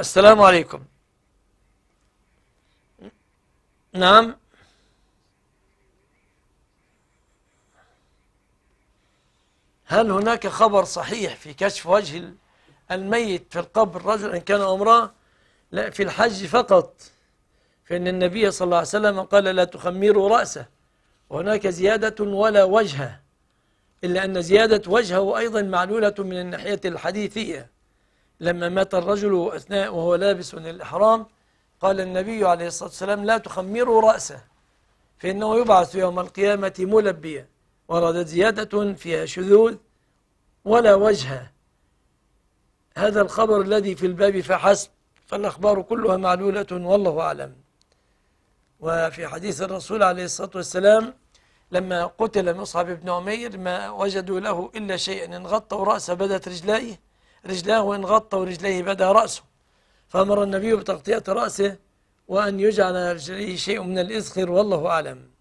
السلام عليكم نعم هل هناك خبر صحيح في كشف وجه الميت في القبر رجل ان كان امراه لا في الحج فقط فإن النبي صلى الله عليه وسلم قال لا تخمروا رأسه وهناك زيادة ولا وجهه إلا أن زيادة وجهه أيضا معلولة من الناحية الحديثية لما مات الرجل أثناء وهو لابس الإحرام قال النبي عليه الصلاة والسلام لا تخمروا رأسه فإنه يبعث يوم القيامة ملبيا وردت زيادة فيها شذوذ ولا وجه هذا الخبر الذي في الباب فحسب فالأخبار كلها معلولة والله أعلم وفي حديث الرسول عليه الصلاة والسلام لما قتل مصعب بن عمير ما وجدوا له إلا شيئا إن غطوا رأسه بدت رجلائه رجلاه وإن غطى رجليه بدا رأسه فأمر النبي بتغطية رأسه وأن يجعل على رجليه شيء من الإزخر والله أعلم